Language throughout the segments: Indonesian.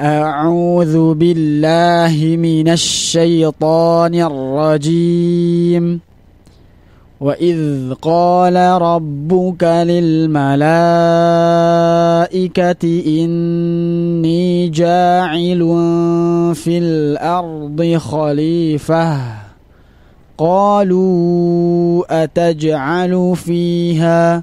أعوذ بالله من الشيطان الرجيم وإذ قال ربك للملائكة إني جاعل في الأرض خليفة قالوا أتجعل فيها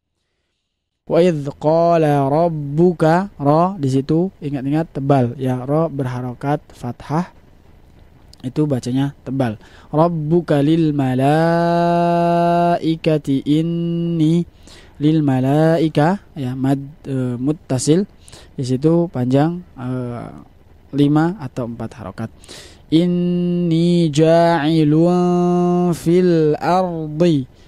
Wa idh qala rabbuka ra di situ ingat-ingat tebal ya ra berharokat fathah itu bacanya tebal. Rabbuka lil malaikati inni lil malaika ya mad e, muttasil di situ panjang e, lima atau empat harokat. Inni ja'ilun fil ardi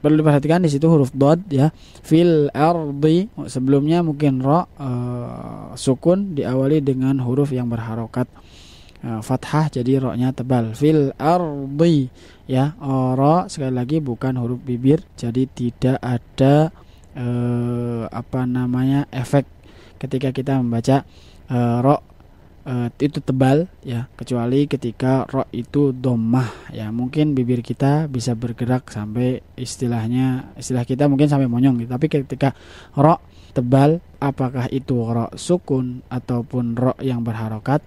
perlu diperhatikan di situ huruf dot ya fil ardi sebelumnya mungkin ro uh, eh, sukun diawali dengan huruf yang berharokat uh, fathah jadi roknya tebal fil ardi ya eh, ro sekali lagi bukan huruf bibir jadi tidak ada uh, apa namanya efek ketika kita membaca uh, ro uh, itu tebal ya kecuali ketika rok itu domah ya mungkin bibir kita bisa bergerak sampai istilahnya istilah kita mungkin sampai monyong gitu. tapi ketika rok tebal apakah itu rok sukun ataupun rok yang berharokat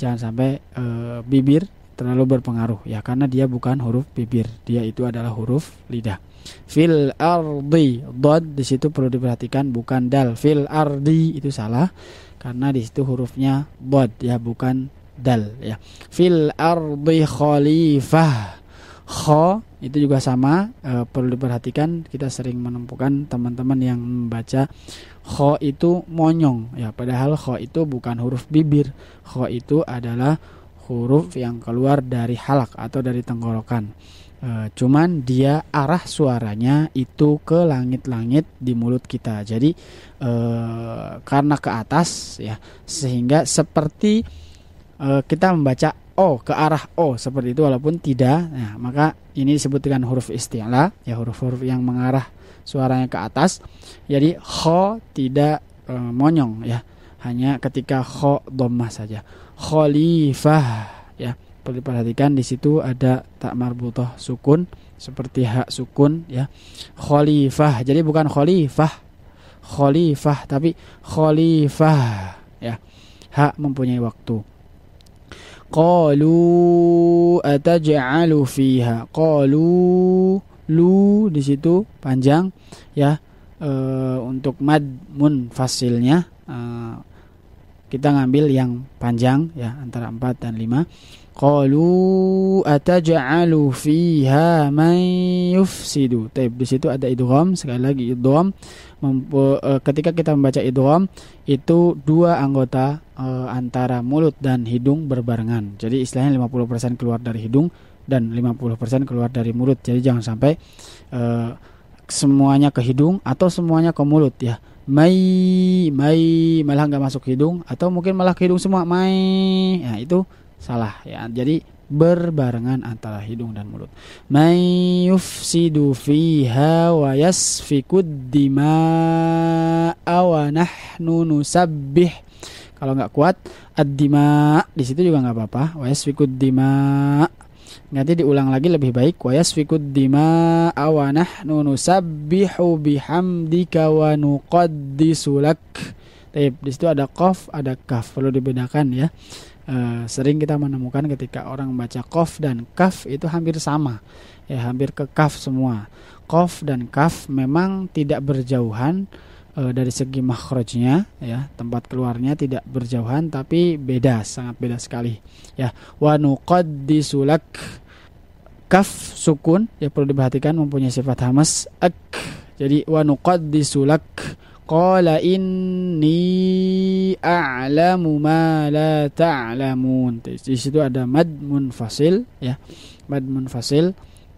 jangan sampai uh, bibir terlalu berpengaruh ya karena dia bukan huruf bibir dia itu adalah huruf lidah fil ardi dot di situ perlu diperhatikan bukan dal fil ardi itu salah karena di situ hurufnya bod ya bukan dal ya. Fil ardi khalifah. Kho itu juga sama e, perlu diperhatikan kita sering menemukan teman-teman yang membaca kho itu monyong ya padahal kho itu bukan huruf bibir. Kho itu adalah huruf yang keluar dari halak atau dari tenggorokan. E, cuman dia arah suaranya itu ke langit-langit di mulut kita. Jadi e, karena ke atas ya sehingga seperti e, kita membaca O ke arah O seperti itu walaupun tidak. Nah, maka ini disebutkan huruf istilah ya huruf-huruf yang mengarah suaranya ke atas. Jadi kho tidak e, monyong ya. Hanya ketika kho domah saja khalifah ya perlu perhatikan di situ ada tak marbutoh sukun seperti hak sukun ya khalifah jadi bukan khalifah khalifah tapi khalifah ya hak mempunyai waktu qalu ataj'alu fiha qalu lu di situ panjang ya e, untuk mad munfasilnya e, eh, kita ngambil yang panjang ya antara 4 dan 5 Qalu ataj'alu fiha man yufsidu. Taib di situ ada idgham sekali lagi idgham e, ketika kita membaca idgham itu dua anggota e, antara mulut dan hidung berbarengan. Jadi istilahnya 50% keluar dari hidung dan 50% keluar dari mulut. Jadi jangan sampai e, semuanya ke hidung atau semuanya ke mulut ya mai mai malah nggak masuk hidung atau mungkin malah ke hidung semua mai nah itu salah ya jadi berbarengan antara hidung dan mulut mai yufsidu fiha wa yasfikud dima awa nahnu nusabbih kalau nggak kuat ad-dima di situ juga nggak apa-apa wa yasfikud dima Nanti diulang lagi lebih baik. Wa yasfikud dima awanah nunusabbihu bihamdika wa nuqaddisu lak. Taib, di situ ada kof, ada kaf, perlu dibedakan ya. E, sering kita menemukan ketika orang baca kof dan kaf itu hampir sama, ya hampir ke kaf semua. Kof dan kaf memang tidak berjauhan, e, dari segi makhrajnya ya tempat keluarnya tidak berjauhan tapi beda sangat beda sekali ya wa disulak kaf sukun ya perlu diperhatikan mempunyai sifat hamas ak jadi wa disulak qala inni a'lamu ma la ta'lamun ta di situ ada mad munfasil ya mad munfasil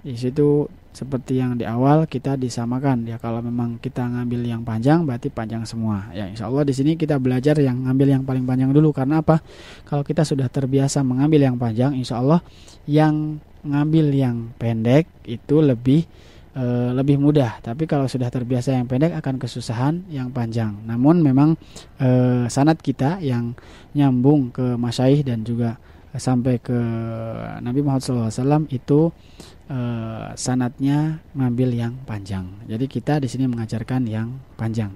di situ seperti yang di awal kita disamakan ya kalau memang kita ngambil yang panjang berarti panjang semua ya insya Allah di sini kita belajar yang ngambil yang paling panjang dulu karena apa kalau kita sudah terbiasa mengambil yang panjang insya Allah yang ngambil yang pendek itu lebih e, lebih mudah tapi kalau sudah terbiasa yang pendek akan kesusahan yang panjang namun memang e, sanat kita yang nyambung ke masyaih dan juga sampai ke Nabi Muhammad SAW itu eh, sanatnya ngambil yang panjang. Jadi kita di sini mengajarkan yang panjang.